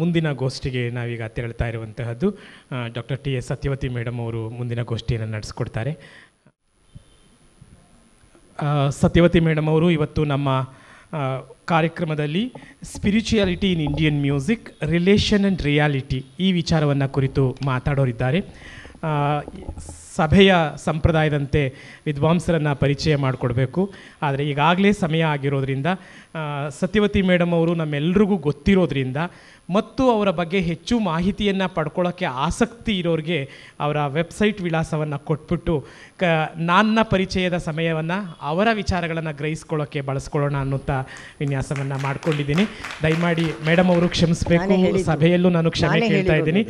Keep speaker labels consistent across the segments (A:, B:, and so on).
A: ಮುಂದಿನ ಗೋಷ್ಠಿಗೆ ನಾವೀಗ ತೆರಳುತ್ತಾ ಇರುವಂತಹದ್ದು doctor T S Satyavati madam ಅವರು ಮುಂದಿನ ಗೋಷ್ಠಿಯನ್ನು ನಡೆಸ್ಕೊಡ್ತಾರೆ ಸತ್ಯವತಿ ಮೇಡಮ್ ಅವರು ಇವತ್ತು ನಮ್ಮ ಕಾರ್ಯಕ್ರಮದಲ್ಲಿ spirituality in Indian music relation and reality ಈ ವಿಚಾರವನ್ನು ಕುರಿತು ಮಾತಾಡೋರಿದ್ದಾರೆ ಸಭೆಯ ಸಂಪ್ರದಾಯದಂತೆ ವಿದ್ವಾಂಸರನ್ನು ಪರಿಚಯ ಮಾಡಿಕೊಡ್ಬೇಕು ಆದರೆ ಈಗಾಗಲೇ ಸಮಯ ಆಗಿರೋದ್ರಿಂದ ಸತ್ಯವತಿ ಮೇಡಮ್ ಅವರು ನಮ್ಮೆಲ್ಲರಿಗೂ ಗೊತ್ತಿರೋದ್ರಿಂದ ಮತ್ತು ಅವರ ಬಗ್ಗೆ ಹೆಚ್ಚು ಮಾಹಿತಿಯನ್ನು ಪಡ್ಕೊಳ್ಳೋಕ್ಕೆ ಆಸಕ್ತಿ ಇರೋರಿಗೆ ಅವರ ವೆಬ್ಸೈಟ್ ವಿಳಾಸವನ್ನು ಕೊಟ್ಬಿಟ್ಟು ಕ ನನ್ನ ಪರಿಚಯದ ಸಮಯವನ್ನು ಅವರ ವಿಚಾರಗಳನ್ನು ಗ್ರಹಿಸ್ಕೊಳ್ಳೋಕ್ಕೆ ಬಳಸ್ಕೊಳ್ಳೋಣ ಅನ್ನುವಂಥ ವಿನ್ಯಾಸವನ್ನು ಮಾಡಿಕೊಂಡಿದ್ದೀನಿ ದಯಮಾಡಿ ಮೇಡಮ್ ಅವರು ಕ್ಷಮಿಸಬೇಕು ಸಭೆಯಲ್ಲೂ ನಾನು ಕ್ಷಮೆ ಕೇಳ್ತಾ ಇದ್ದೀನಿ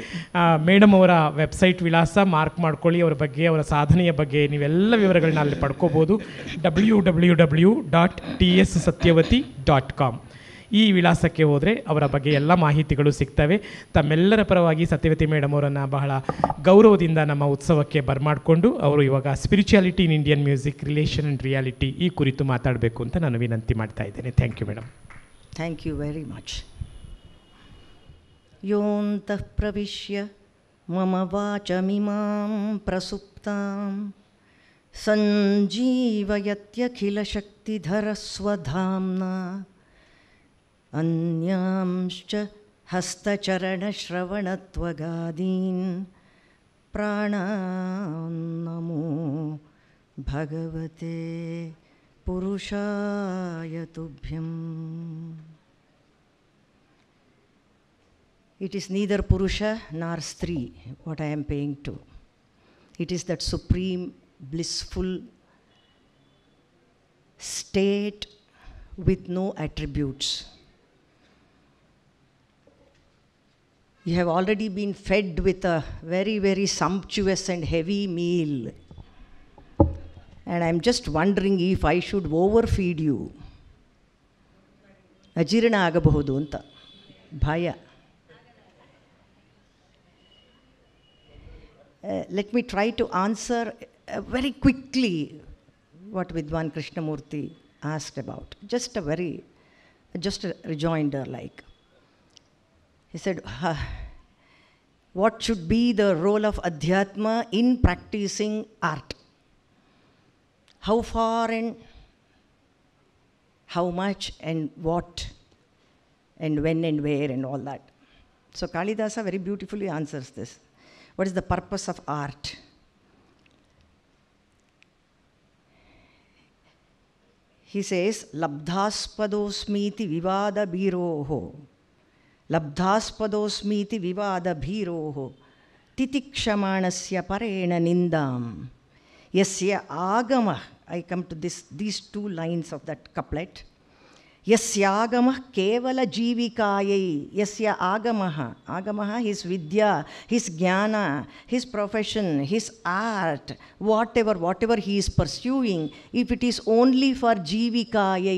A: ಮೇಡಮ್ ಅವರ ವೆಬ್ಸೈಟ್ ವಿಳಾಸ ಮಾರ್ಕ್ ಮಾಡ್ಕೊಳ್ಳಿ ಅವರ ಬಗ್ಗೆ ಬಗ್ಗೆ ಅವರ ಸಾಧನೆಯ ಬಗ್ಗೆ ನೀವೆಲ್ಲ ವಿವರಗಳನ್ನ ಅಲ್ಲಿ ಪಡ್ಕೋಬೋದು W W W dot T S Satyavati dot com ಈ ವಿಳಾಸಕ್ಕೆ ಹೋದರೆ ಅವರ ಬಗ್ಗೆ ಎಲ್ಲ ಮಾಹಿತಿಗಳು ಸಿಗ್ತವೆ ತಮ್ಮೆಲ್ಲರ ಪರವಾಗಿ ಸತ್ಯವತಿ ಮೇಡಮ್ ಅವರನ್ನು ಬಹಳ ಗೌರವದಿಂದ ನಮ್ಮ ಉತ್ಸವಕ್ಕೆ ಬರ್ಮಾಡಿಕೊಂಡು ಅವರು ಇವಾಗ spirituality in Indian music relation and reality ಈ ಕುರಿತು ಮಾತಾಡಬೇಕು ಅಂತ ನಾನು ವಿನಂತಿ ಮಾಡ್ತಾ ಇದ್ದೇನೆ thank you madam
B: thank you very much ಯೋಂತಃ ಪ್ರವಿಶ್ಯ मम वाचमिमां प्रसुप्तां सञ्जीवयत्यखिलशक्तिधरस्वधाम्ना अन्यांश्च हस्तचरणश्रवणत्वगादीन् नमो भगवते पुरुषाय तुभ्यम् It is neither Purusha nor Stri, what I am paying to. It is that supreme, blissful state with no attributes. You have already been fed with a very, very sumptuous and heavy meal. And I'm just wondering if I should overfeed you. ಅಜೀರ್ಣ ಆಗಬಹುದು ಅಂತ Uh, let me try to answer uh, very quickly what Vidwan Krishnamurti asked about. Just a very, just a rejoinder like. He said, what should be the role of Adhyatma in practicing art? How far and how much and what and when and where and all that. So Kalidasa very beautifully answers this. What is the purpose of art? He says, Labdhaspadosmiti vivada biroho. Labdhaspadosmiti vivada biroho. titikshamanasya parena nindam. yeah, agama. I come to this, these two lines of that couplet. यगम केवल यस्य आगमः आगम his विद्या his ज्ञान his profession his art whatever whatever he is pursuing it it is only for जीविकायै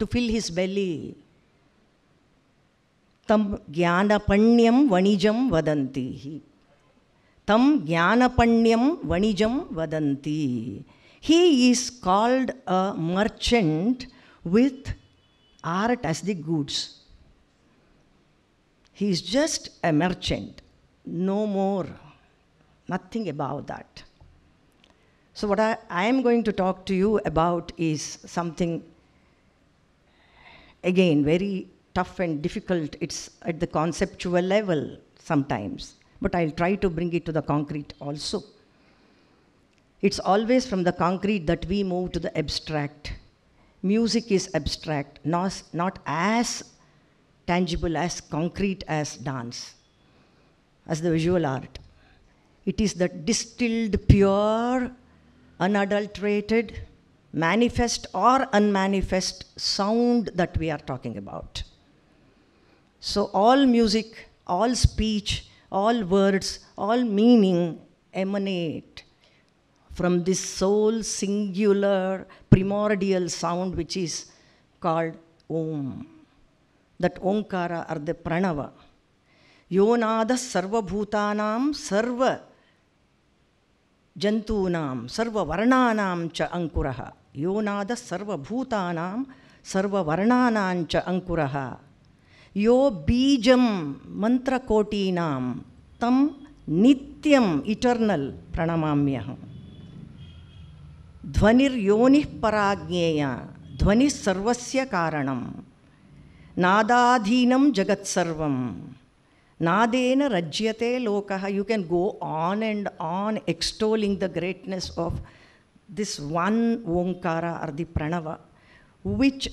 B: to fill his belly तम ज्ञानपण्यम वणिजं वदन्ति तम ज्ञानपण्यम वणिजं वदन्ति he is called a merchant with art as the goods. He is just a merchant, no more, nothing about that. So, what I, I am going to talk to you about is something, again, very tough and difficult. It's at the conceptual level sometimes, but I'll try to bring it to the concrete also. It's always from the concrete that we move to the abstract music is abstract, not, not as tangible, as concrete as dance, as the visual art. It is the distilled, pure, unadulterated, manifest or unmanifest sound that we are talking about. So all music, all speech, all words, all meaning emanate from this sole singular primordial sound which is called Om. That Omkara are the Pranava. Yonada Sarva Bhutanam Sarva Jantunam Sarva Varnanam Cha Ankuraha. Yonada Sarva Bhutanam Sarva Varnanam Cha Ankuraha. Yo Bijam Mantra koti nam Tam Nityam Eternal Pranamamyaham. ಧ್ವನಿರ್ಯೋನಿಃ ಪರಾಜ್ಞೇಯ ಧ್ವನಿ कारणम् नादाधीनम् ನಾದಾಧೀನಂ ಜಗತ್ಸರ್ವಂ ನಾದೇನ ರಜ್ಯತೆ ಲೋಕಃ you can go on and on extolling the greatness of this one Omkara or the Pranava which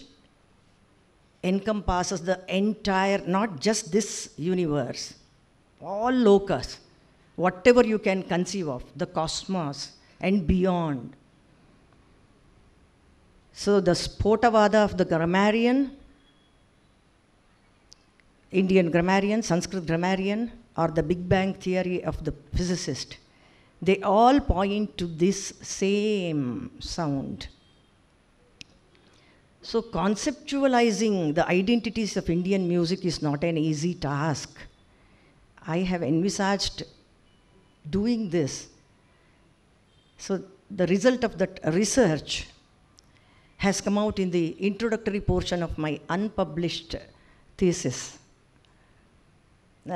B: encompasses the entire, not just this universe, all lokas, whatever you can conceive of, the cosmos and beyond. So the Spotavada of the grammarian, Indian grammarian, Sanskrit grammarian, or the Big Bang theory of the physicist, they all point to this same sound. So conceptualizing the identities of Indian music is not an easy task. I have envisaged doing this. So the result of that research has come out in the introductory portion of my unpublished thesis.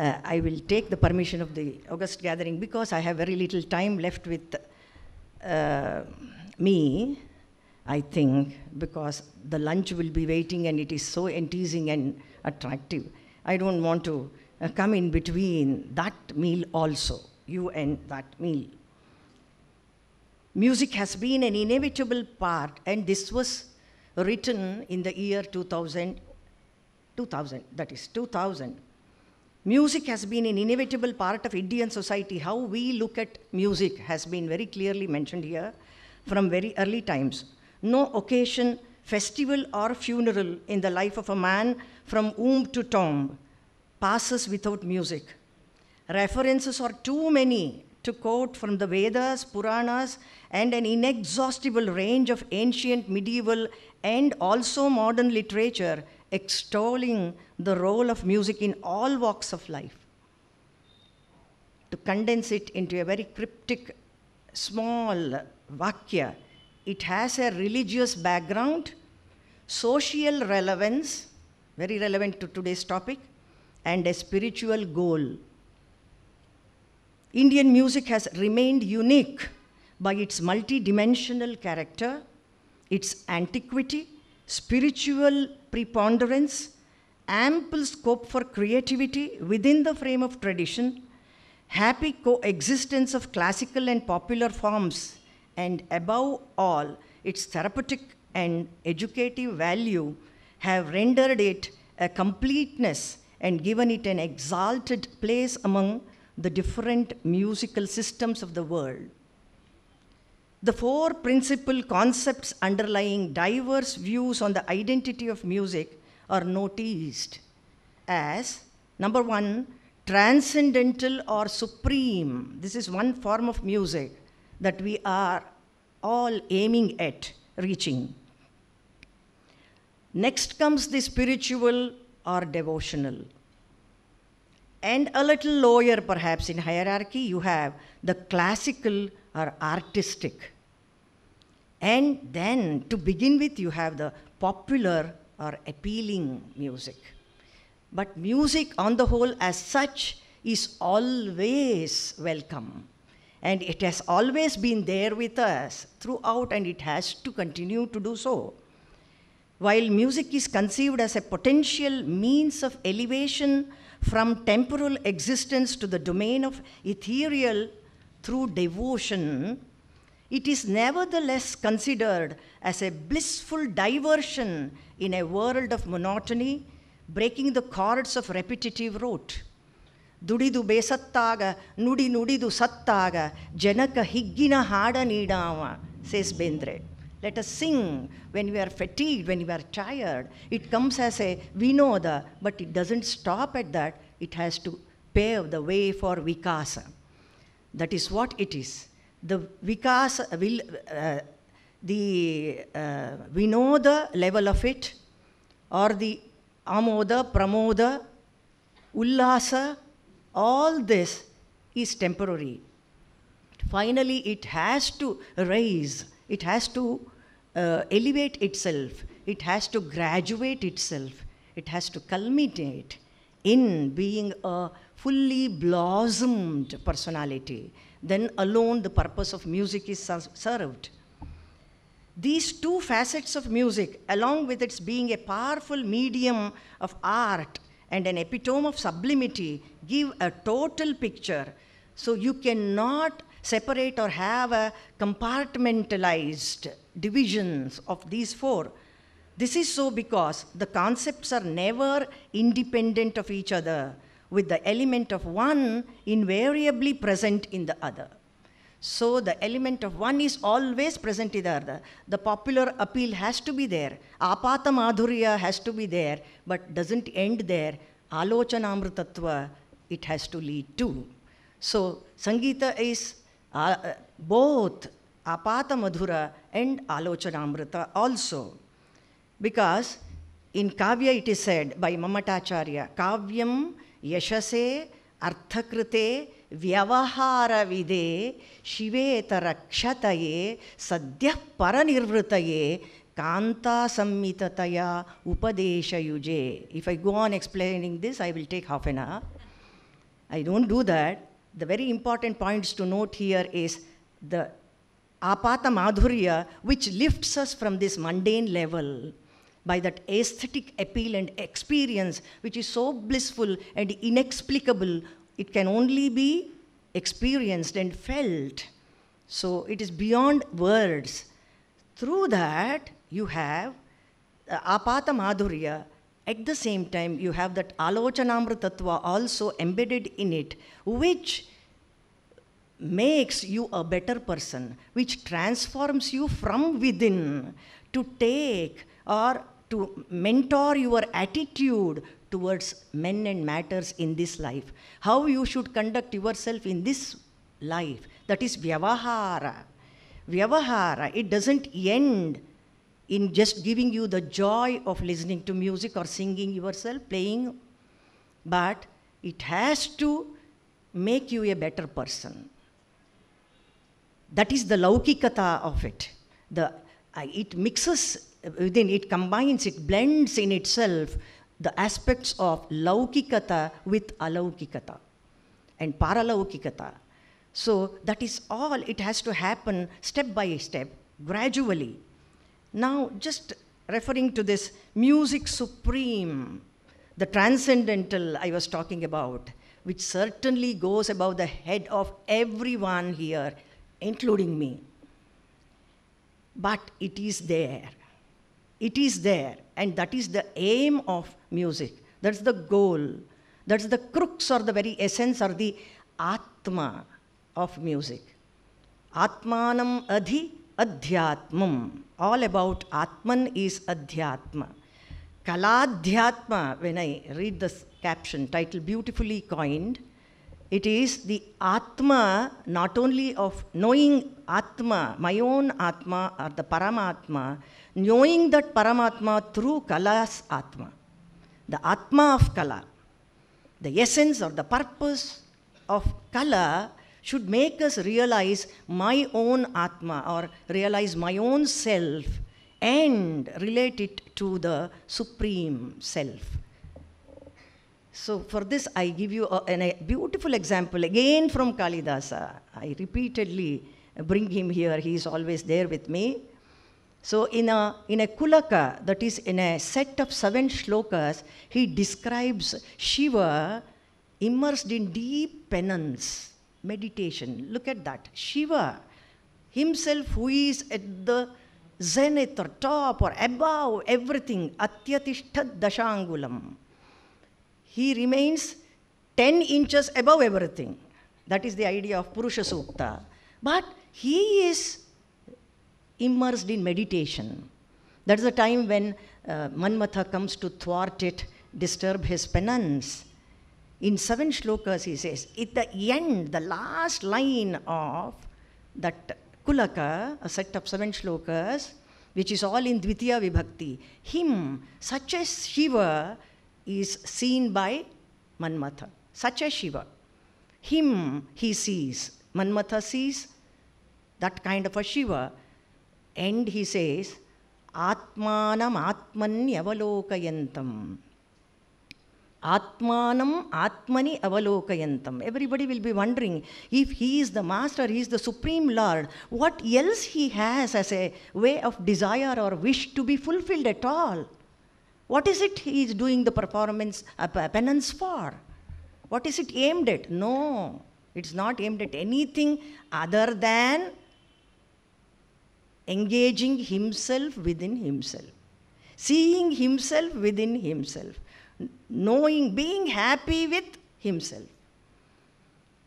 B: Uh, I will take the permission of the August gathering because I have very little time left with uh, me, I think, because the lunch will be waiting and it is so enticing and attractive. I don't want to uh, come in between that meal also, you and that meal. Music has been an inevitable part, and this was written in the year 2000, 2000, that is 2000. Music has been an inevitable part of Indian society. How we look at music has been very clearly mentioned here from very early times. No occasion, festival, or funeral in the life of a man from womb to tomb passes without music. References are too many to quote from the Vedas, Puranas, and an inexhaustible range of ancient, medieval, and also modern literature extolling the role of music in all walks of life. To condense it into a very cryptic, small vakya, it has a religious background, social relevance, very relevant to today's topic, and a spiritual goal Indian music has remained unique by its multidimensional character, its antiquity, spiritual preponderance, ample scope for creativity within the frame of tradition, happy coexistence of classical and popular forms, and above all, its therapeutic and educative value have rendered it a completeness and given it an exalted place among the different musical systems of the world. The four principal concepts underlying diverse views on the identity of music are noticed as number one, transcendental or supreme. This is one form of music that we are all aiming at reaching. Next comes the spiritual or devotional and a little lower perhaps in hierarchy you have the classical or artistic and then to begin with you have the popular or appealing music but music on the whole as such is always welcome and it has always been there with us throughout and it has to continue to do so while music is conceived as a potential means of elevation from temporal existence to the domain of ethereal through devotion, it is nevertheless considered as a blissful diversion in a world of monotony, breaking the cords of repetitive rote. ದುಡಿದು ಬೇಸತ್ತಾಗ ನುಡಿ ನುಡಿದು ಸತ್ತಾಗ ಜನಕ ಹಿಗ್ಗಿನ ಹಾಡ ನೀಡಾವ says Bendre let us sing when we are fatigued, when we are tired. It comes as a we know the, but it doesn't stop at that. It has to pave the way for vikasa. That is what it is. The vikasa will, uh, the uh, the level of it, or the amoda, pramoda, ullasa, all this is temporary. Finally, it has to rise it has to uh, elevate itself, it has to graduate itself, it has to culminate in being a fully blossomed personality. Then alone the purpose of music is served. These two facets of music, along with its being a powerful medium of art and an epitome of sublimity, give a total picture. So you cannot separate or have a compartmentalized divisions of these four. This is so because the concepts are never independent of each other, with the element of one invariably present in the other. So the element of one is always present in the other. The popular appeal has to be there. Apata Madhurya has to be there, but doesn't end there. Alochanamrtatva, it has to lead to. So Sangeeta is both Apata Madhura and Alochanamrita also. Because in Kavya it is said by Mamatacharya, Kavyam Yashase Arthakrite Vyavahara Vide Shiveta Rakshataye Sadhya Paranirvritaye Kanta Sammitataya Upadesha Yuje. If I go on explaining this, I will take half an hour. I don't do that. The very important points to note here is the apata madhurya, which lifts us from this mundane level by that aesthetic appeal and experience, which is so blissful and inexplicable, it can only be experienced and felt. So it is beyond words. Through that, you have uh, apata madhurya, at the same time, you have that Alochanamra Tattva also embedded in it, which makes you a better person, which transforms you from within to take or to mentor your attitude towards men and matters in this life. How you should conduct yourself in this life. That is Vyavahara. Vyavahara, it doesn't end in just giving you the joy of listening to music or singing yourself, playing, but it has to make you a better person. That is the laukikata of it. The, uh, it mixes uh, within, it combines, it blends in itself the aspects of laukikata with alaukikata and paralaukikata. So that is all, it has to happen step by step, gradually now, just referring to this music supreme, the transcendental I was talking about, which certainly goes above the head of everyone here, including me. But it is there. It is there. And that is the aim of music. That's the goal. That's the crux or the very essence or the atma of music. Atmanam adhi adhyatmam. All about Atman is adhyatma. Kaladhyatma, when I read this caption, title beautifully coined, it is the Atma, not only of knowing Atma, my own Atma or the Paramatma, knowing that Paramatma through Kala's Atma, the Atma of Kala, the essence or the purpose of Kala should make us realize my own Atma or realize my own self and relate it to the Supreme Self. So for this, I give you a, an, a beautiful example again from Kalidasa. I repeatedly bring him here. He is always there with me. So in a, in a kulaka, that is in a set of seven shlokas, he describes Shiva immersed in deep penance meditation. Look at that. Shiva himself, who is at the zenith or top or above everything, Atyatishtat Dashangulam. He remains 10 inches above everything. That is the idea of Purusha Sukta. But he is immersed in meditation. That's the time when uh, Manmatha comes to thwart it, disturb his penance. In seven shlokas, he says, at the end, the last line of that Kulaka, a set of seven shlokas, which is all in Dvitiya Vibhakti, him, such as Shiva, is seen by Manmatha. Such as Shiva. Him he sees. Manmatha sees that kind of a Shiva. And he says, Atmanam Atmanyavalokyantam. Atmanam Atmani Avalokayantam. Everybody will be wondering if he is the master, he is the supreme lord, what else he has as a way of desire or wish to be fulfilled at all? What is it he is doing the performance, uh, penance for? What is it aimed at? No, it's not aimed at anything other than engaging himself within himself, seeing himself within himself knowing, being happy with himself.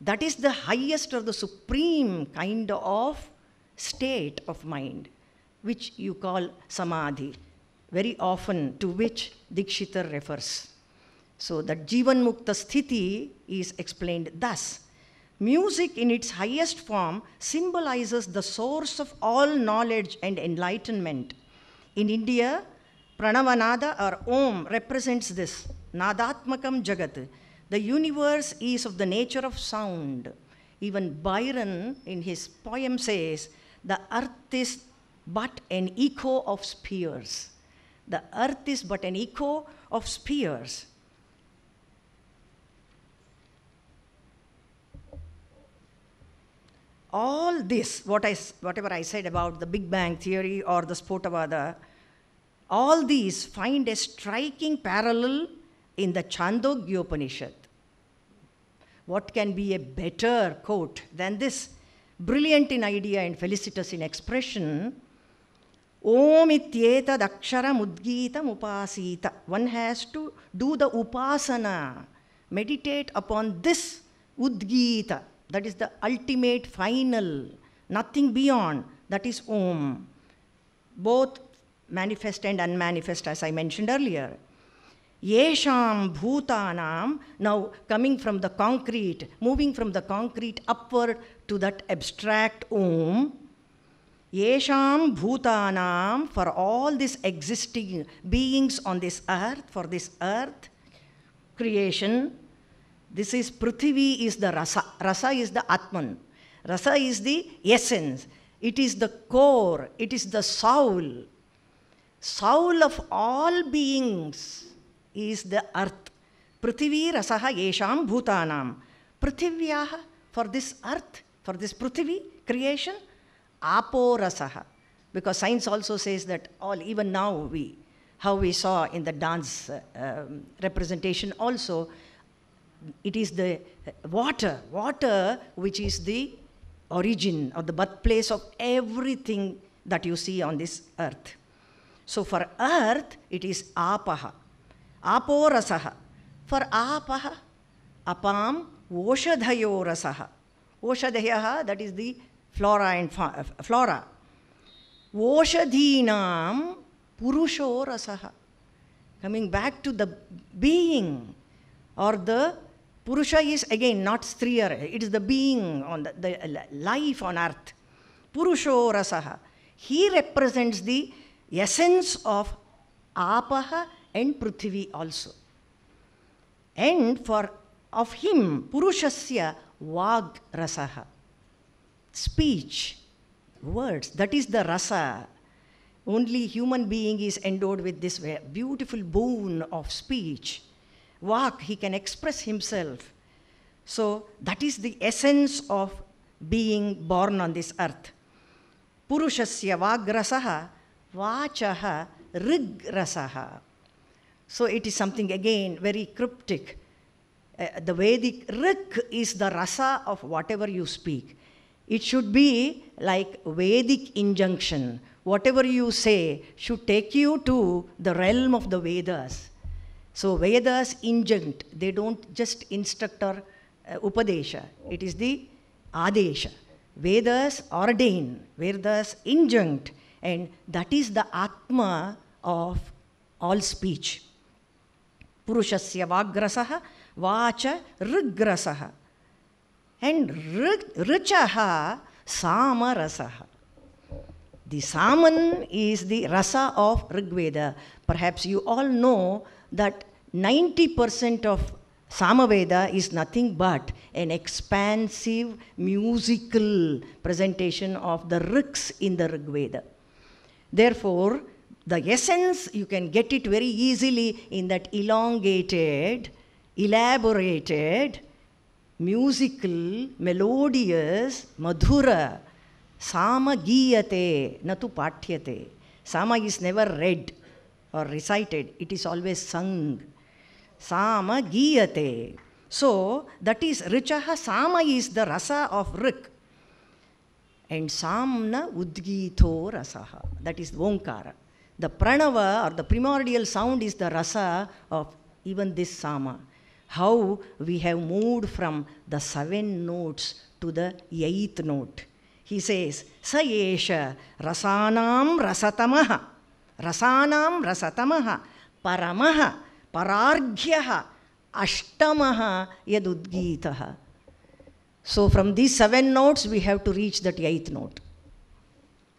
B: That is the highest or the supreme kind of state of mind, which you call samadhi, very often to which Dikshita refers. So that Jivan Mukta Sthiti is explained thus. Music in its highest form symbolizes the source of all knowledge and enlightenment. In India, Pranavanada or Om represents this, Nadatmakam Jagat. The universe is of the nature of sound. Even Byron in his poem says, the earth is but an echo of spheres. The earth is but an echo of spheres. All this, what I, whatever I said about the Big Bang theory or the Spotavada, all these find a striking parallel in the Chandogya Upanishad. What can be a better quote than this? Brilliant in idea and felicitous in expression. Om ityeta akshara mudgita upasita. One has to do the upasana, meditate upon this udgita. That is the ultimate final, nothing beyond. That is Om. Both manifest and unmanifest, as I mentioned earlier. Yesham Bhutanam, now coming from the concrete, moving from the concrete upward to that abstract Om. Yesham Bhutanam, for all these existing beings on this earth, for this earth creation, this is prithivi. is the Rasa. Rasa is the Atman. Rasa is the essence. It is the core. It is the soul soul of all beings is the earth. Prithivi rasaha yesham bhutanam. Prithivyaha for this earth, for this prithivi creation, apo rasaha. Because science also says that all, even now we, how we saw in the dance uh, um, representation also, it is the water, water which is the origin or the birthplace of everything that you see on this earth. So for earth, it is apaha, aporasaha. For apaha, apam oshadhayorasaha. Oshadhayaha, that is the flora and fa- uh, flora. Oshadhinam purushorasaha. Coming back to the being or the Purusha is again not striya, it is the being on the, the uh, life on earth. Purusho rasaha. He represents the essence of Apaha and Prithvi also. And for of him, Purushasya Vag Rasaha. Speech, words, that is the rasa. Only human being is endowed with this beautiful boon of speech. Vak, he can express himself. So that is the essence of being born on this earth. Purushasya Vagrasaha Vachaha Rig So it is something again very cryptic. Uh, the Vedic Rik is the rasa of whatever you speak. It should be like Vedic injunction. Whatever you say should take you to the realm of the Vedas. So Vedas injunct, they don't just instruct or uh, upadesha, it is the adesha. Vedas ordain, Vedas injunct, and that is the Atma of all speech. Purushasya vagrasaha vacha rigrasaha. And richaha samarasaha. The saman is the rasa of Rigveda. Perhaps you all know that 90% of Samaveda is nothing but an expansive musical presentation of the riks in the Rigveda. Therefore, the essence, you can get it very easily in that elongated, elaborated, musical, melodious, madhura, sama giyate, natu patyate. Sama is never read or recited, it is always sung. Sama giyate. So, that is richaha sama is the rasa of rik. And Samna Udgito Rasaha. That is Omkara. The pranava or the primordial sound is the rasa of even this Sama. How we have moved from the seven notes to the eighth note. He says, Sa Yesha Rasanam rasatamah Rasanam rasatamah paramah Pararghyaha. अष्टमः यदुद्गीतः So from these seven notes, we have to reach that eighth note.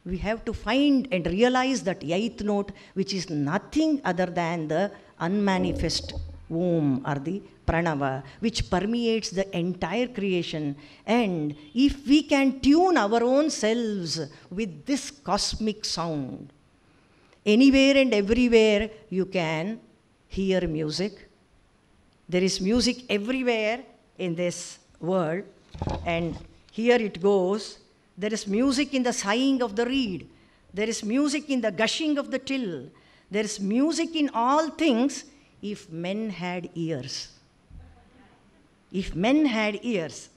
B: We have to find and realize that eighth note, which is nothing other than the unmanifest womb or the Pranava, which permeates the entire creation. And if we can tune our own selves with this cosmic sound, anywhere and everywhere you can hear music. There is music everywhere in this world. And here it goes, there is music in the sighing of the reed. There is music in the gushing of the till. There is music in all things if men had ears. If men had ears.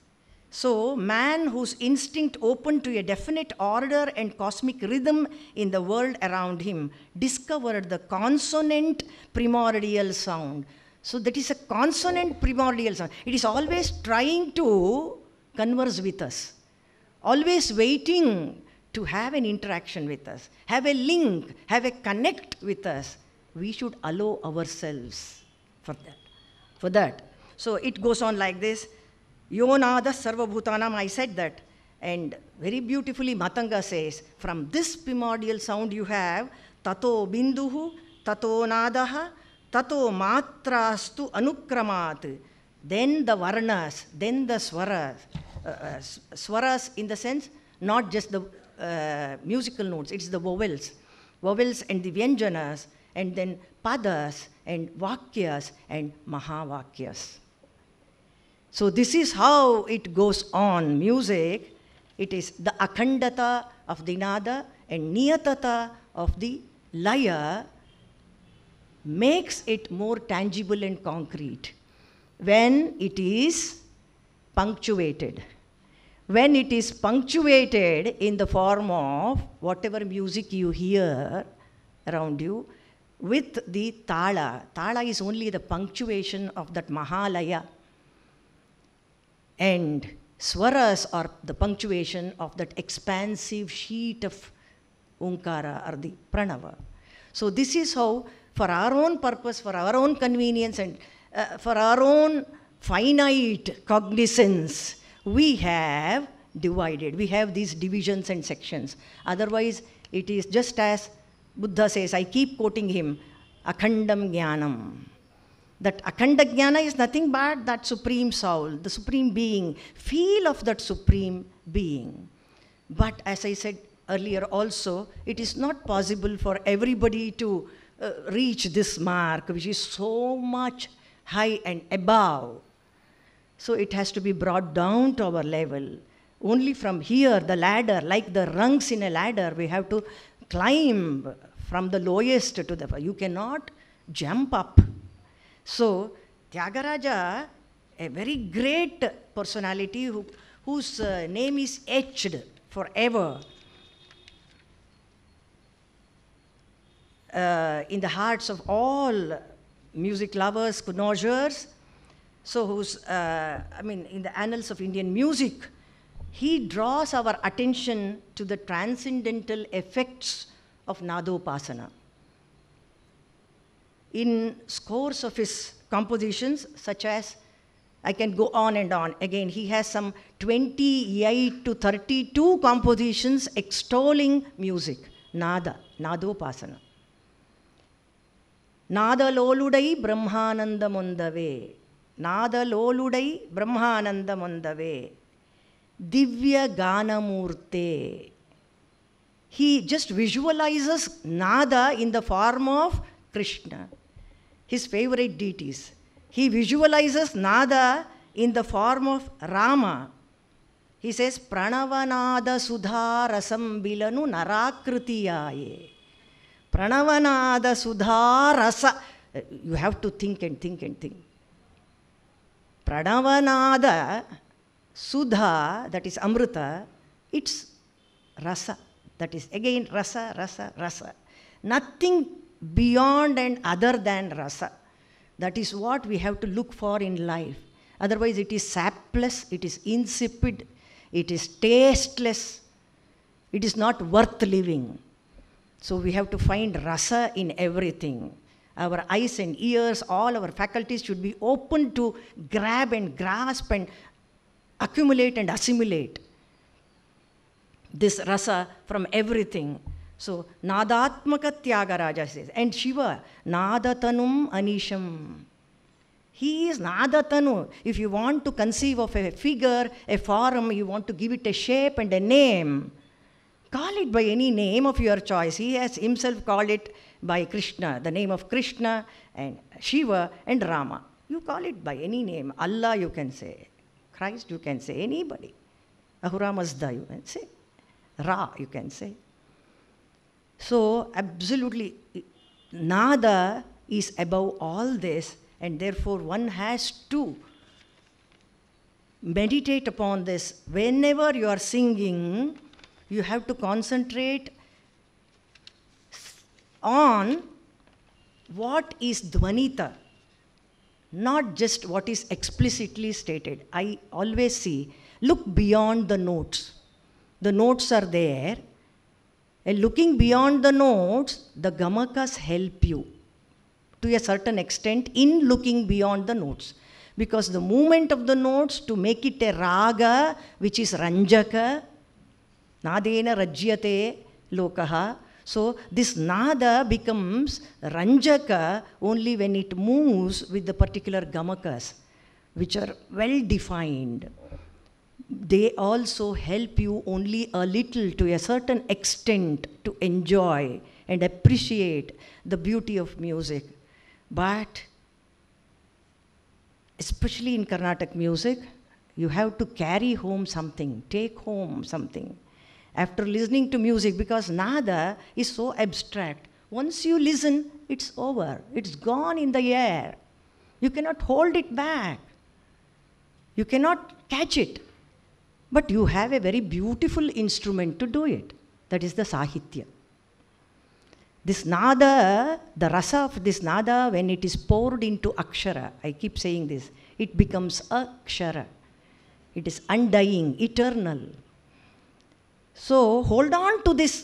B: So, man whose instinct opened to a definite order and cosmic rhythm in the world around him discovered the consonant primordial sound. So, that is a consonant primordial sound. It is always trying to converse with us, always waiting to have an interaction with us, have a link, have a connect with us. We should allow ourselves for that. For that. So it goes on like this. Yonada Sarvabhutanam, I said that. And very beautifully Matanga says, from this primordial sound you have, Tato Binduhu, Tato Nadaha, Tato Matrastu Anukramat. Then the Varnas, then the Swaras. Uh, uh, swaras in the sense not just the uh, musical notes, it's the vowels. Vowels and the vyanjanas and then padas and vakyas and mahavakyas. So this is how it goes on. Music, it is the akhandata of the nada and niyatata of the laya makes it more tangible and concrete when it is punctuated when it is punctuated in the form of whatever music you hear around you with the tala. Tala is only the punctuation of that mahalaya. And swaras are the punctuation of that expansive sheet of unkara or the pranava. So this is how, for our own purpose, for our own convenience, and uh, for our own finite cognizance, we have divided. We have these divisions and sections. Otherwise, it is just as Buddha says, I keep quoting him, Akhandam Jnanam. That Akhanda Jnana is nothing but that supreme soul, the supreme being, feel of that supreme being. But as I said earlier also, it is not possible for everybody to uh, reach this mark, which is so much high and above so it has to be brought down to our level. Only from here, the ladder, like the rungs in a ladder, we have to climb from the lowest to the. You cannot jump up. So Tyagaraja, a very great personality who, whose uh, name is etched forever uh, in the hearts of all music lovers, connoisseurs, so who's, uh, I mean, in the annals of Indian music, he draws our attention to the transcendental effects of Nadopasana. In scores of his compositions, such as, I can go on and on. Again, he has some 28 to 32 compositions extolling music, nada, nadopasana. Brahmananda பிரம்மானந்தமொந்தவே நாதலோலுடை பிரம்மானந்தமொந்தவே ದಿವ್ಯ ಗಾನಮೂರ್ತೆ he just visualises nada in the form of Krishna his favourite deities he visualises nada in the form of Rama he says ಪ್ರಣವನಾದ ಸುಧಾರಸಂಬಿಲನು ನರಾಕೃತಿಯಾಯೇ ಪ್ರಣವನಾದ ಸುಧಾರಸ you have to think and think and think Pranavanada Sudha, that is Amrita, it's rasa. That is again rasa, rasa, rasa. Nothing beyond and other than rasa. That is what we have to look for in life. Otherwise, it is sapless, it is insipid, it is tasteless, it is not worth living. So, we have to find rasa in everything our eyes and ears, all our faculties should be open to grab and grasp and accumulate and assimilate this rasa from everything. So, Nadatmaka Tyagaraja says, and Shiva, Nadatanum Anisham. He is Nadatanu. If you want to conceive of a figure, a form, you want to give it a shape and a name, call it by any name of your choice. He has himself called it by Krishna, the name of Krishna and Shiva and Rama. You call it by any name. Allah, you can say. Christ, you can say. Anybody. Ahura Mazda, you can say. Ra, you can say. So, absolutely, nada is above all this, and therefore one has to meditate upon this. Whenever you are singing, you have to concentrate on what is Dvanita, not just what is explicitly stated. I always see, look beyond the notes. The notes are there. And looking beyond the notes, the gamakas help you to a certain extent in looking beyond the notes. Because the movement of the notes to make it a raga, which is ranjaka, nadena rajyate lokaha, so this nada becomes ranjaka only when it moves with the particular gamakas, which are well defined. They also help you only a little to a certain extent to enjoy and appreciate the beauty of music. But especially in Karnataka music, you have to carry home something, take home something after listening to music because nada is so abstract. Once you listen, it's over, it's gone in the air. You cannot hold it back, you cannot catch it. But you have a very beautiful instrument to do it. That is the sahitya. This nada, the rasa of this nada, when it is poured into akshara, I keep saying this, it becomes akshara. It is undying, eternal. So hold on to this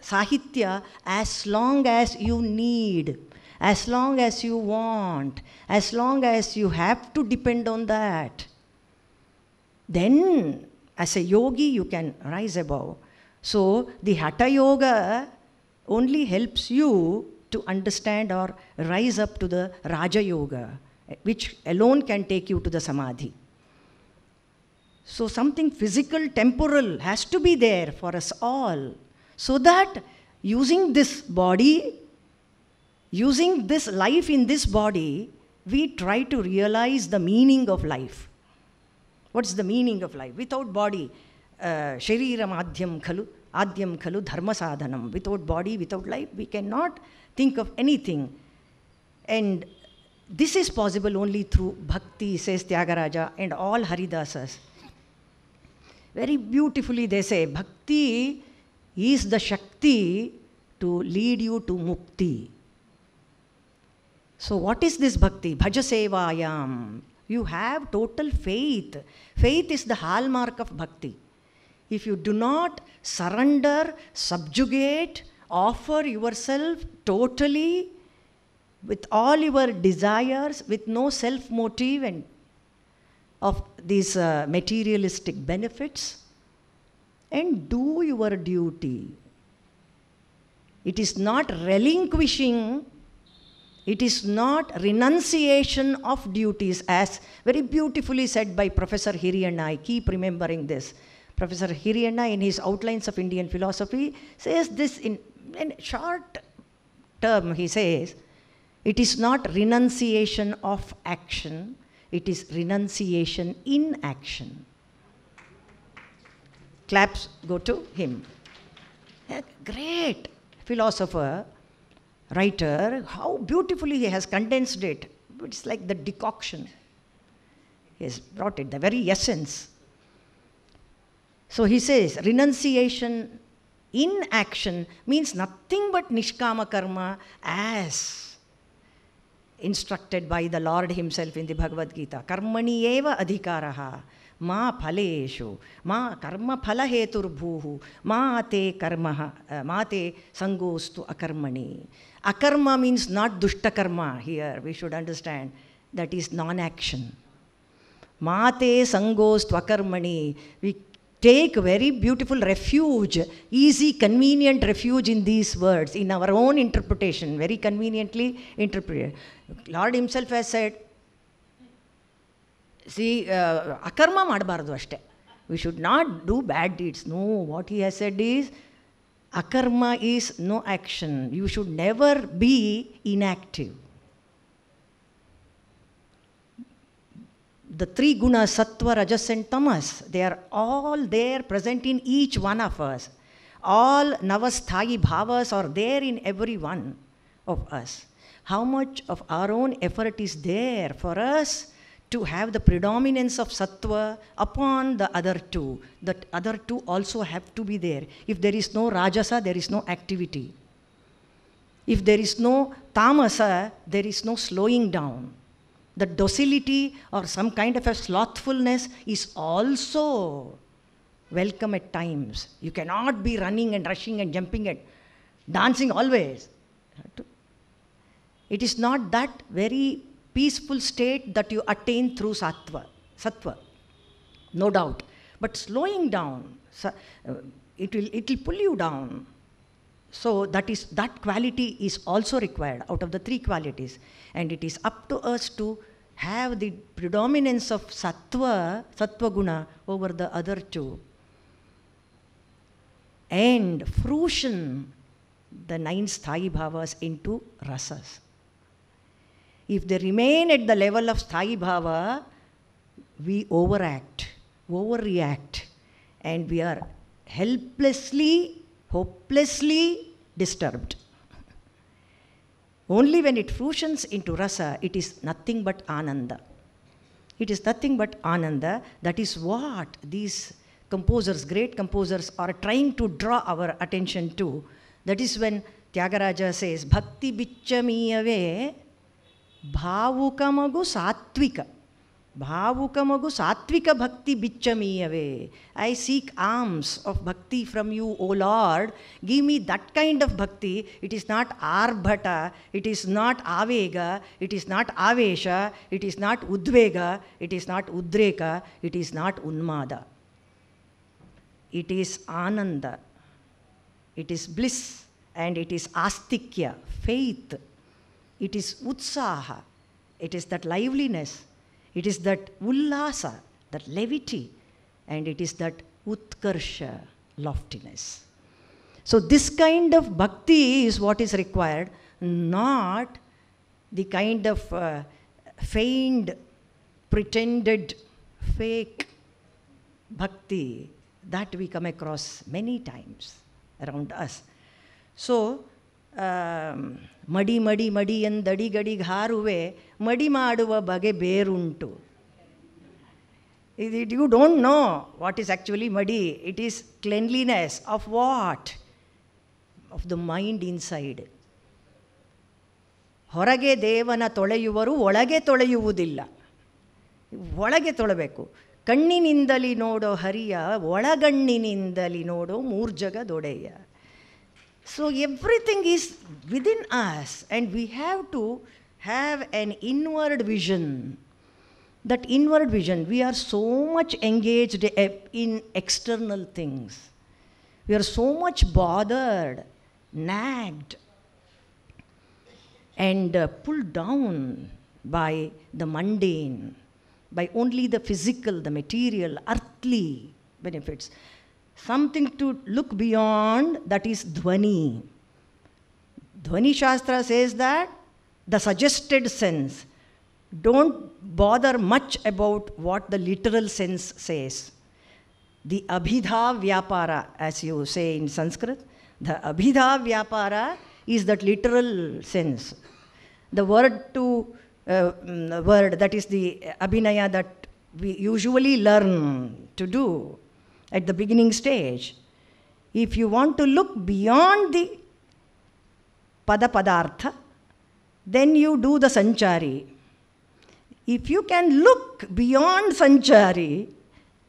B: sahitya as long as you need, as long as you want, as long as you have to depend on that. Then, as a yogi, you can rise above. So the Hatha Yoga only helps you to understand or rise up to the Raja Yoga, which alone can take you to the Samadhi. So something physical, temporal has to be there for us all so that using this body, using this life in this body, we try to realize the meaning of life. What's the meaning of life? Without body, uh, shariram adhyam khalu, adhyam khalu dharma sadhanam. Without body, without life, we cannot think of anything. And this is possible only through bhakti, says Tyagaraja and all Haridasas. Very beautifully they say, Bhakti is the Shakti to lead you to Mukti. So what is this Bhakti? Bhajasevayam. You have total faith. Faith is the hallmark of Bhakti. If you do not surrender, subjugate, offer yourself totally with all your desires, with no self motive and of these uh, materialistic benefits and do your duty. It is not relinquishing, it is not renunciation of duties, as very beautifully said by Professor Hiriyanna. I keep remembering this. Professor Hiriyanna, in his Outlines of Indian Philosophy, says this in, in short term, he says, it is not renunciation of action, it is renunciation in action. Claps go to him. A great philosopher, writer, how beautifully he has condensed it. It's like the decoction. He has brought it, the very essence. So he says, renunciation in action means nothing but nishkama karma as instructed by the Lord Himself in the Bhagavad Gita. Karmani eva adhikaraha. Ma phaleshu. Ma karma phalahetur bhuhu. Ma te karma. Uh, ma te sangostu akarmani. Akarma means not dushta karma here. We should understand that is non action. Ma te sangostu akarmani take very beautiful refuge, easy, convenient refuge in these words, in our own interpretation, very conveniently interpreted. Lord Himself has said, see, uh, akarma ಮಾಡಬಾರ್ದು ಅಷ್ಟೆ we should not do bad deeds. No, what he has said is, akarma is no action. You should never be inactive. the three gunas, sattva, rajas, and tamas, they are all there present in each one of us. All navasthayi bhavas are there in every one of us. How much of our own effort is there for us to have the predominance of sattva upon the other two? The other two also have to be there. If there is no rajasa, there is no activity. If there is no tamasa, there is no slowing down the docility or some kind of a slothfulness is also welcome at times. You cannot be running and rushing and jumping and dancing always. It is not that very peaceful state that you attain through sattva, sattva, no doubt. But slowing down, uh, it will, it will pull you down. So that is that quality is also required out of the three qualities, and it is up to us to have the predominance of sattva, sattva guna over the other two. And fruition the nine sthayi bhavas into rasas. If they remain at the level of sthayi bhava, we overact, overreact, and we are helplessly, hopelessly disturbed. Only when it fusions into rasa, it is nothing but ananda. It is nothing but ananda. That is what these composers, great composers, are trying to draw our attention to. That is when Tyagaraja says, Bhakti bichamiya bhave bhavukamagu sattvika. भावुक मगु सात्विक भक्ति बिच्चमी अवे I seek alms of bhakti from you O Lord give me that kind of bhakti it is not arbhata it is not avega it is not avesha it is not udvega it is not udreka it is not unmada it is ananda it is bliss and it is astikya faith it is utsaha it is that liveliness It is that ullasa, that levity, and it is that utkarsha, loftiness. So this kind of bhakti is what is required, not the kind of uh, feigned, pretended, fake bhakti that we come across many times around us. So ಮಡಿ ಮಡಿ ಮಡಿ ಎಂದಡಿಗಡಿಗೆ ಹಾರುವೆ ಮಡಿ ಮಾಡುವ ಬಗೆ ಬೇರುಂಟು ಇದು you don't know what is actually madi it is cleanliness of what of the mind inside ಹೊರಗೆ ದೇವನ ತೊಳೆಯುವರು ಒಳಗೆ ತೊಳೆಯುವುದಿಲ್ಲ ಒಳಗೆ ತೊಳಬೇಕು ಕಣ್ಣಿನಿಂದಲಿ ನೋಡೋ ಹರಿಯ ಒಳಗಣ್ಣಿನಿಂದಲೇ ನೋಡೋ ಮೂರ್ಜಗ ದೊಡೆಯ So everything is within us, and we have to have an inward vision. That inward vision, we are so much engaged in external things. We are so much bothered, nagged, and uh, pulled down by the mundane, by only the physical, the material, earthly benefits something to look beyond, that is Dhvani. Dhvani Shastra says that the suggested sense, don't bother much about what the literal sense says. The Abhidha Vyapara, as you say in Sanskrit, the Abhidha Vyapara is that literal sense. The word to uh, mm, word, that is the abhinaya that we usually learn to do at the beginning stage. If you want to look beyond the pada then you do the sanchari. If you can look beyond sanchari,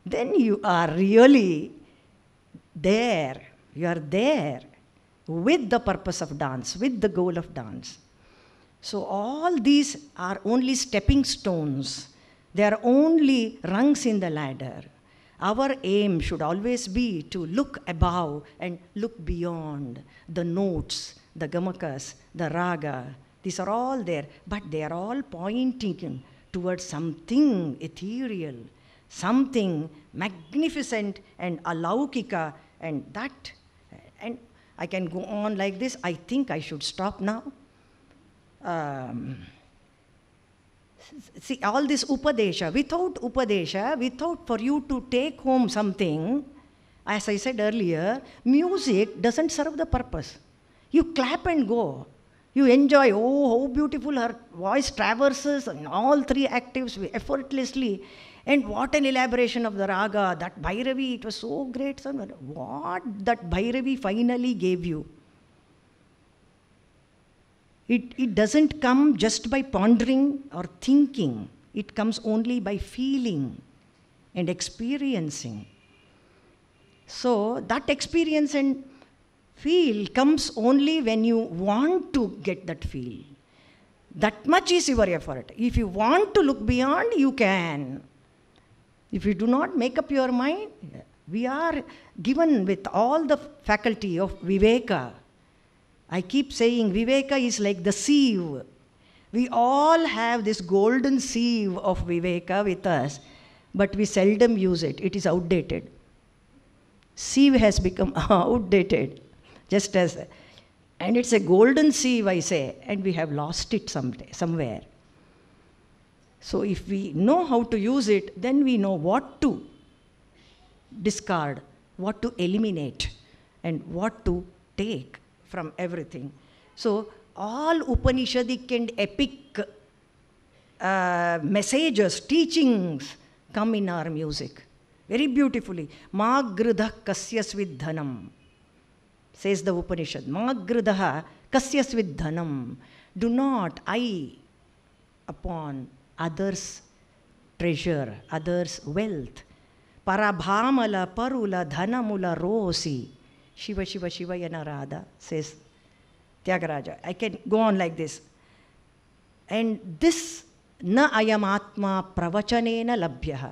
B: then you are really there. You are there with the purpose of dance, with the goal of dance. So, all these are only stepping stones, they are only rungs in the ladder. Our aim should always be to look above and look beyond the notes, the gamakas, the raga. These are all there, but they are all pointing towards something ethereal, something magnificent and alaukika, and that, and I can go on like this. I think I should stop now. Um, see all this upadesha without upadesha without for you to take home something as i said earlier music doesn't serve the purpose you clap and go you enjoy oh how beautiful her voice traverses and all three actives effortlessly and what an elaboration of the raga that bhairavi it was so great what that bhairavi finally gave you it, it doesn't come just by pondering or thinking, it comes only by feeling and experiencing. So that experience and feel comes only when you want to get that feel. That much is your effort. If you want to look beyond, you can. If you do not make up your mind, we are given with all the faculty of viveka. I keep saying Viveka is like the sieve. We all have this golden sieve of Viveka with us, but we seldom use it. It is outdated. Sieve has become outdated, just as, and it's a golden sieve, I say, and we have lost it someday, somewhere. So if we know how to use it, then we know what to discard, what to eliminate, and what to take from everything. So all Upanishadic and epic uh, messages, teachings come in our music. Very beautifully. Magridha kasya svidhanam, says the Upanishad. Magridha kasya svidhanam. Do not I upon others' treasure, others' wealth. Parabhamala parula dhanamula rosi. Shiva, Shiva, Shiva, Yana Radha, says Tyagaraja. I can go on like this. And this na ayam atma pravachanena labhyaha.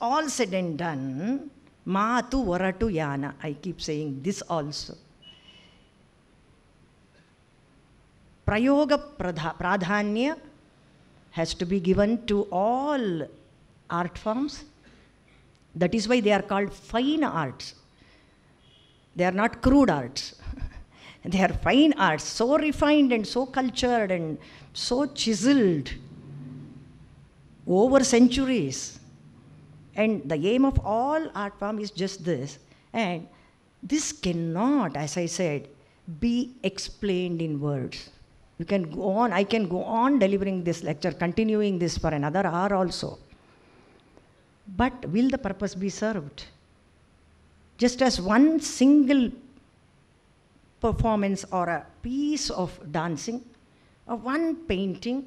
B: All said and done, matu varatu yana. I keep saying this also. Prayoga pradhanya has to be given to all art forms. That is why they are called fine arts. They are not crude arts. they are fine arts, so refined and so cultured and so chiseled over centuries. And the aim of all art form is just this. And this cannot, as I said, be explained in words. You can go on, I can go on delivering this lecture, continuing this for another hour also. But will the purpose be served? just as one single performance or a piece of dancing, or one painting,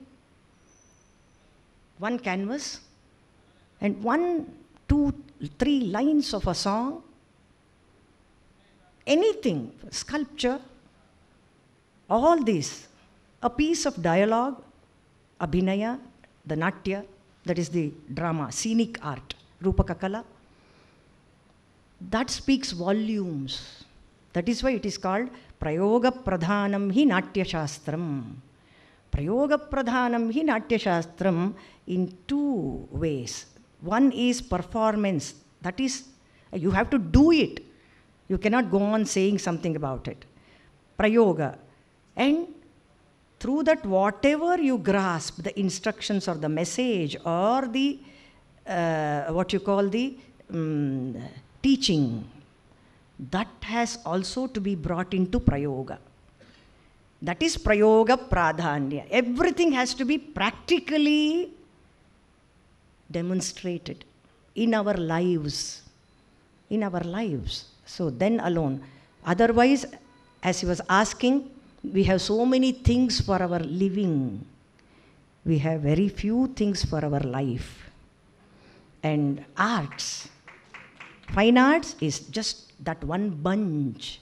B: one canvas, and one, two, three lines of a song, anything, sculpture, all these, a piece of dialogue, abhinaya, the natya, that is the drama, scenic art, rupakakala, that speaks volumes. That is why it is called Prayoga Pradhanam Hi Natya Shastram. Prayoga Pradhanam Hi Natya Shastram in two ways. One is performance, that is, you have to do it. You cannot go on saying something about it. Prayoga. And through that, whatever you grasp, the instructions or the message or the uh, what you call the um, teaching, that has also to be brought into prayoga. That is prayoga pradhanya. Everything has to be practically demonstrated in our lives. In our lives. So then alone. Otherwise, as he was asking, we have so many things for our living. We have very few things for our life. And arts Fine arts is just that one bunch.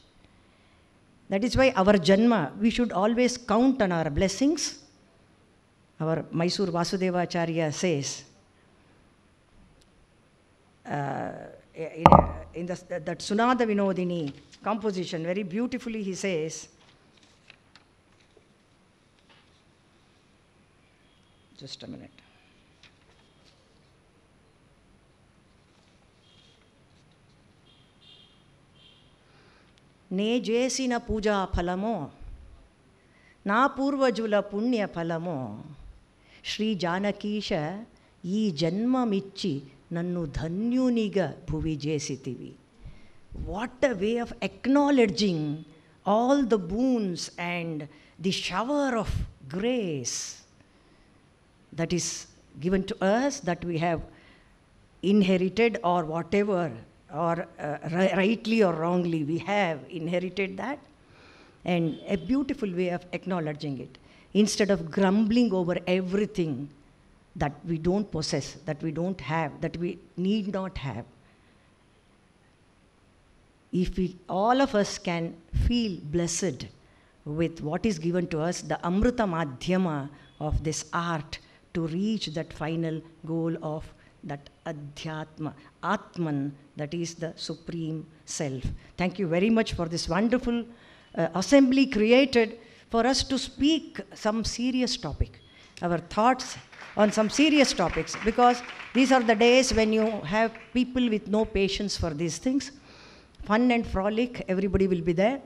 B: That is why our Janma, we should always count on our blessings. Our Mysore Vasudeva Acharya says, uh, in, in the, that Sunada Vinodini composition, very beautifully he says, just a minute. నేజేసిన పూజా ఫలమో నా పూర్వజుల పుణ్య ఫలమో శ్రీ జానకీశ ఈ జన్మ మిచ్చి నన్ను ధన్యునిగా భువిజేసితివి what a way of acknowledging all the boons and the shower of grace that is given to us that we have inherited or whatever or uh, rightly or wrongly, we have inherited that, and a beautiful way of acknowledging it. Instead of grumbling over everything that we don't possess, that we don't have, that we need not have, if we, all of us can feel blessed with what is given to us, the Amrita Madhyama of this art to reach that final goal of that adhyatma, atman, that is the supreme self. Thank you very much for this wonderful uh, assembly created for us to speak some serious topic, our thoughts on some serious topics, because these are the days when you have people with no patience for these things. Fun and frolic, everybody will be there.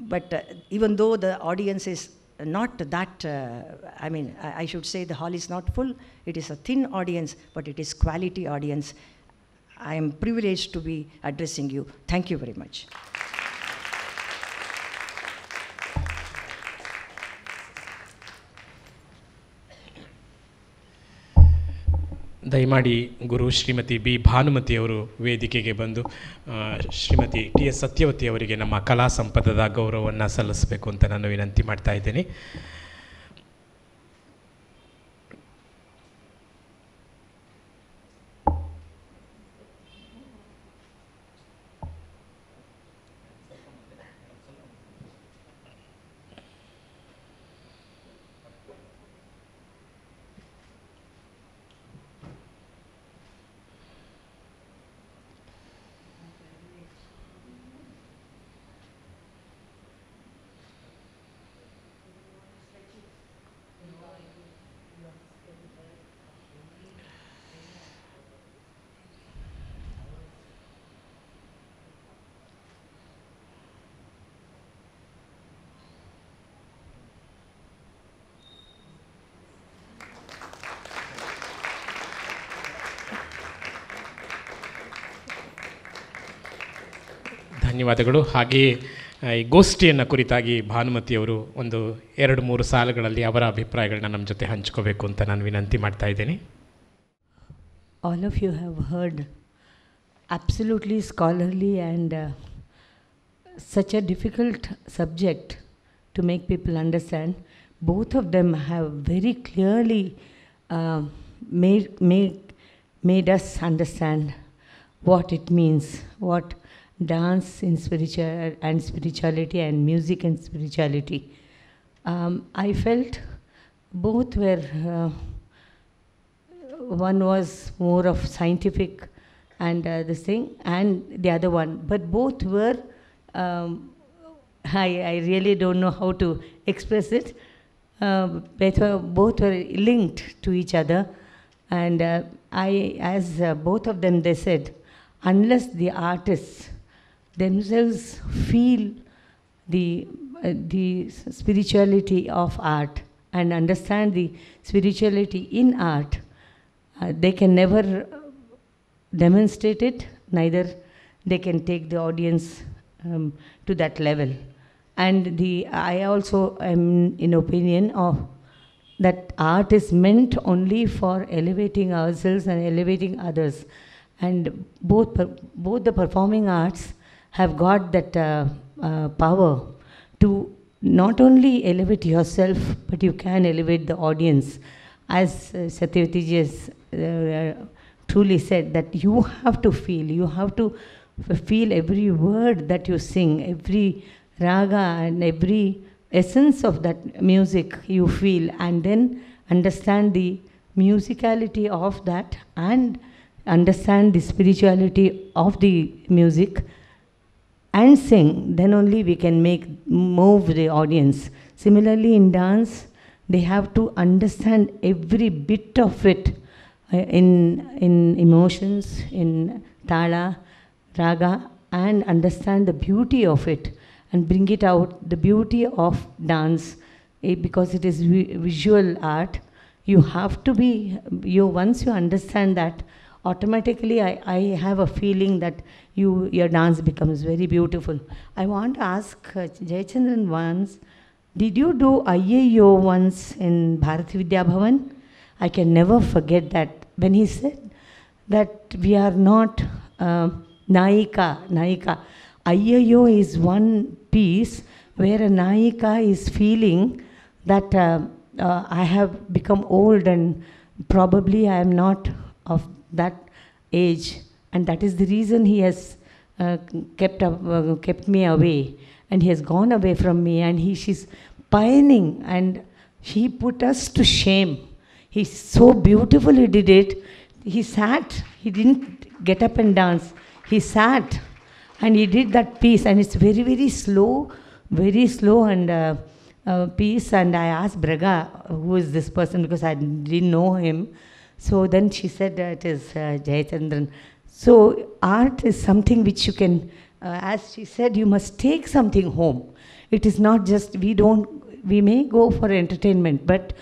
B: But uh, even though the audience is not that, uh, I mean, I, I, should say the hall is not full. It is a thin audience, but it is quality audience. I am privileged to be addressing you. Thank you very much.
A: ದಯಮಾಡಿ ಗುರು Shrimati B ಭಾನುಮತಿಯವರು ವೇದಿಕೆಗೆ ಬಂದು Shrimati T S Satyavati ಅವರಿಗೆ ನಮ್ಮ ಕಲಾ ಸಂಪದದ ಗೌರವವನ್ನು ಸಲ್ಲಿಸಬೇಕು ಅಂತ ನಾನು ವಿನಂತಿ ಮಾಡ್ತಾ ಇದ್ದೇನೆ ಧನ್ಯವಾದಗಳು ಹಾಗೆಯೇ ಈ ಗೋಷ್ಠಿಯನ್ನು ಕುರಿತಾಗಿ ಭಾನುಮತಿಯವರು ಒಂದು ಎರಡು ಮೂರು ಸಾಲುಗಳಲ್ಲಿ ಅವರ ಅಭಿಪ್ರಾಯಗಳನ್ನ ನಮ್ಮ ಜೊತೆ ಹಂಚ್ಕೋಬೇಕು ಅಂತ ನಾನು ವಿನಂತಿ ಮಾಡ್ತಾ ಇದ್ದೀನಿ
C: all of you have heard absolutely scholarly and such a difficult subject to make people understand both of them have very clearly made may made us understand what it means what dance in spiritual and spirituality and music and spirituality. Um, I felt both were uh, one was more of scientific and uh, this thing and the other one, but both were um, I, I really don't know how to express it. Uh, both, were, both were linked to each other, and uh, I, as uh, both of them, they said, unless the artists themselves feel the, uh, the spirituality of art and understand the spirituality in art, uh, they can never uh, demonstrate it, neither they can take the audience um, to that level. And the, I also am in opinion of that art is meant only for elevating ourselves and elevating others. And both, both the performing arts have got that uh, uh, power to not only elevate yourself, but you can elevate the audience. As uh, Satyavati ji has uh, uh truly said, that you have to feel, you have to feel every word that you sing, every raga and every essence of that music you feel, and then understand the musicality of that and understand the spirituality of the music and sing, then only we can make move the audience. Similarly, in dance, they have to understand every bit of it uh, in, in emotions, in tala, raga, and understand the beauty of it and bring it out, the beauty of dance, eh, because it is vi visual art. You have to be, you once you understand that, automatically I, I have a feeling that you, your dance becomes very beautiful. I want to ask uh, Jayachandran once, did you do IAO once in Bharati Vidya Bhavan? I can never forget that. When he said that we are not uh, Naika, Naika. IAO is one piece where a Naika is feeling that uh, uh, I have become old and probably I am not of that age and that is the reason he has uh, kept, up, uh, kept me away. And he has gone away from me. And he, she's pining. And he put us to shame. He so beautifully did it. He sat. He didn't get up and dance. He sat. And he did that piece. And it's very, very slow, very slow. And uh, uh, piece and I asked Braga uh, who is this person because I didn't know him. So then she said uh, it is uh, Jayachandran. So art is something which you can, uh, as she said, you must take something home. It is not just, we don't, we may go for entertainment, but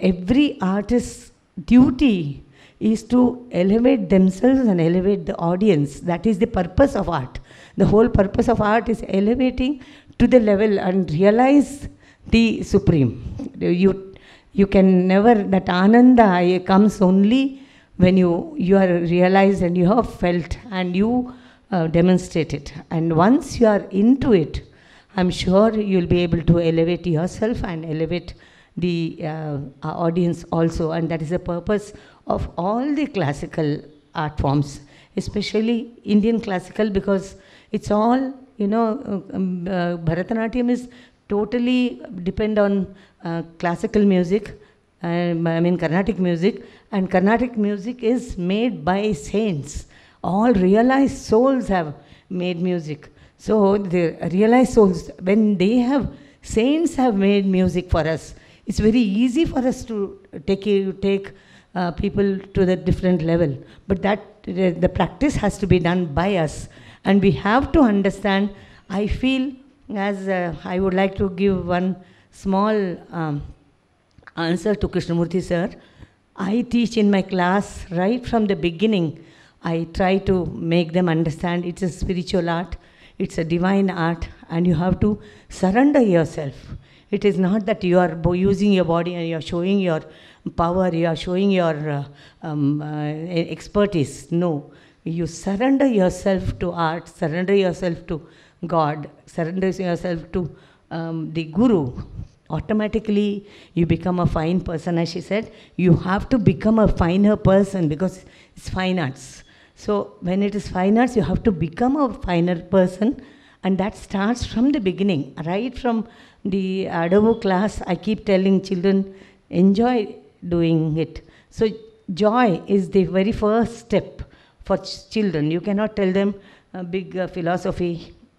C: every artist's duty is to elevate themselves and elevate the audience. That is the purpose of art. The whole purpose of art is elevating to the level and realize the supreme. You, you can never, that ananda comes only when you you are realized and you have felt and you uh, demonstrate it and once you are into it i'm sure you'll be able to elevate yourself and elevate the uh, audience also and that is the purpose of all the classical art forms especially indian classical because it's all you know um, uh, bharatanatyam is totally depend on uh, classical music um, i mean carnatic music and Carnatic music is made by saints. All realized souls have made music. So the realized souls, when they have, saints have made music for us. It's very easy for us to take, take uh, people to the different level. But that the practice has to be done by us. And we have to understand, I feel, as uh, I would like to give one small um, answer to Krishnamurti sir, I teach in my class right from the beginning. I try to make them understand it's a spiritual art, it's a divine art, and you have to surrender yourself. It is not that you are using your body and you are showing your power, you are showing your uh, um, uh, expertise. No, you surrender yourself to art, surrender yourself to God, surrender yourself to um, the Guru, automatically you become a fine person, as she said. You have to become a finer person because it's fine arts. So when it is fine arts, you have to become a finer person, and that starts from the beginning, right from the Adobo class. I keep telling children, enjoy doing it. So joy is the very first step for ch children. You cannot tell them a big uh, philosophy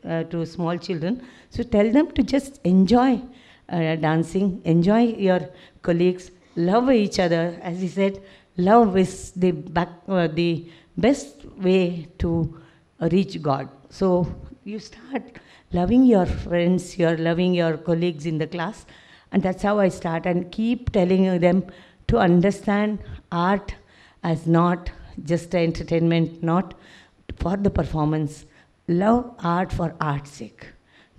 C: uh, to small children. So tell them to just enjoy uh, dancing, enjoy your colleagues, love each other. As he said, love is the, back, uh, the best way to reach God. So you start loving your friends, you're loving your colleagues in the class, and that's how I start and keep telling them to understand art as not just entertainment, not for the performance. Love art for art's sake,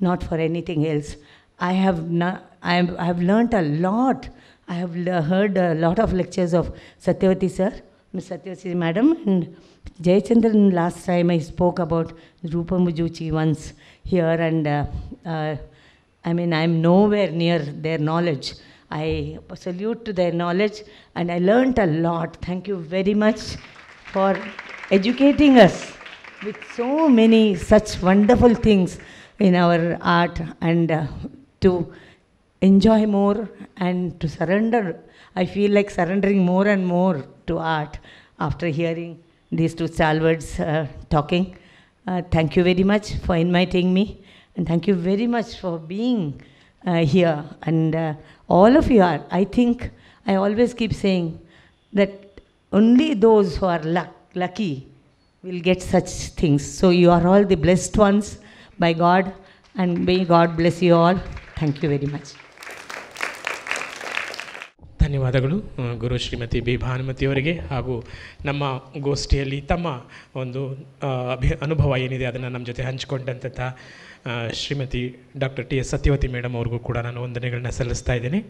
C: not for anything else. I have not, I, I have learnt a lot. I have heard a lot of lectures of Satyavati sir, Ms. Satyavati madam, and Jayachandran last time I spoke about Rupa Mujuchi once here, and uh, uh, I mean, I'm nowhere near their knowledge. I salute to their knowledge, and I learnt a lot. Thank you very much for educating us with so many such wonderful things in our art and uh, to enjoy more and to surrender. I feel like surrendering more and more to art after hearing these two stalwarts uh, talking. Uh, thank you very much for inviting me, and thank you very much for being uh, here. And uh, all of you are, I think, I always keep saying that only those who are luck, lucky will get such things. So you are all the blessed ones by God, and may God bless you all. Thank you very much
A: ಧನ್ಯವಾದಗಳು Guru Shrimati B ಭಾನುಮತಿಯವರಿಗೆ ಹಾಗೂ ನಮ್ಮ ಗೋಷ್ಠಿಯಲ್ಲಿ ತಮ್ಮ ಒಂದು ಅಭಿ ಅನುಭವ ಏನಿದೆ ಅದನ್ನು ನಮ್ಮ ಜೊತೆ ಹಂಚಿಕೊಂಡಂತಹ Shrimati doctor T S Satyavati madam ಅವ್ರಿಗೂ ಕೂಡ ನಾನು ವಂದನೆಗಳನ್ನ ಸಲ್ಲಿಸ್ತಾ ಇದ್ದೀನಿ